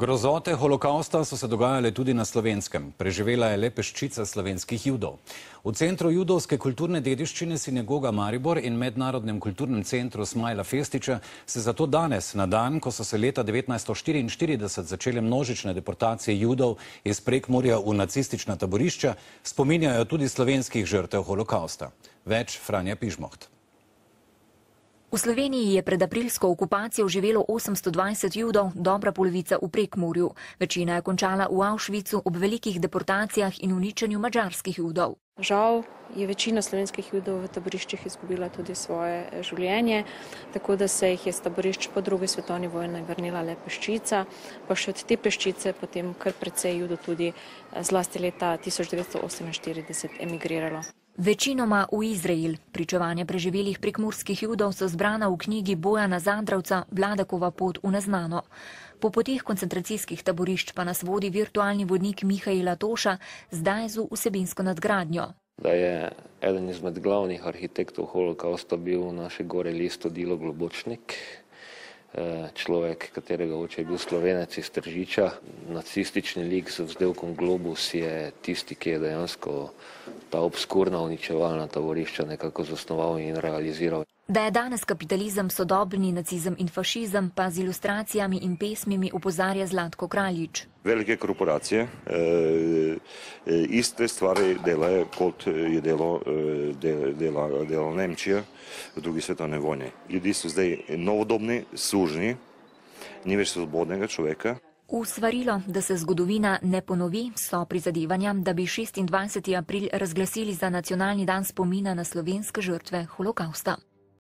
Grozote holokausta so se dogajale tudi na slovenskem. Preživela je le peščica slovenskih judov. V centru judovske kulturne dediščine Sinagoga Maribor in mednarodnem kulturnem centru Smajla Festiča se zato danes, na dan, ko so se leta 1944 začele množične deportacije judov iz prekmorja v nacistična taborišča, spominjajo tudi slovenskih žrtev holokausta. Več Franja Pižmoht. V Sloveniji je pred aprilsko okupacijo živelo 820 judov, dobra polovica v Prekmurju. Večina je končala v Auschwitzu ob velikih deportacijah in uničenju mađarskih judov. Žal je večina slovenskih judov v taboriščih izgubila tudi svoje eh, življenje, tako da se jih je z taborišč po drugi svetovni vojni vrnila le peščica, pa še od te peščice potem kar precej judov tudi eh, zlasti leta 1948 emigriralo. Večinoma v Izrael. Pričevanje preživelih prikmurskih judov so zbrana v knjigi Boja na Zandravca Vladakova pot v neznano. Po potih koncentracijskih taborišč pa nas vodi virtualni vodnik Mihajla Toša zdaj z vsebinsko nadgradnjo. Da je eden izmed glavnih arhitektov holokausta bil v naši gore listo Dilo Globočnik, eh, človek, katerega oče je bil slovenec iz Tržiča. Nacistični lik z vzdelkom Globus je tisti, ki je dejansko vzdelkom ta obskurna uničevalna taborišča nekako zasnoval in realiziral. Da je danes kapitalizem sodobni, nacizem in fašizem, pa z ilustracijami in pesmimi upozarja Zlatko Kraljič. Velike korporacije eh, iste stvari delajo, kot je delo, e, dela, dela Nemčija v drugi svetovni vojni. Ljudje so zdaj novodobni, sužni, ni več svobodnega človeka. V svarilo, da se zgodovina ne ponovi, so prizadevanja, da bi 26. april razglasili za nacionalni dan spomina na slovenske žrtve holokausta.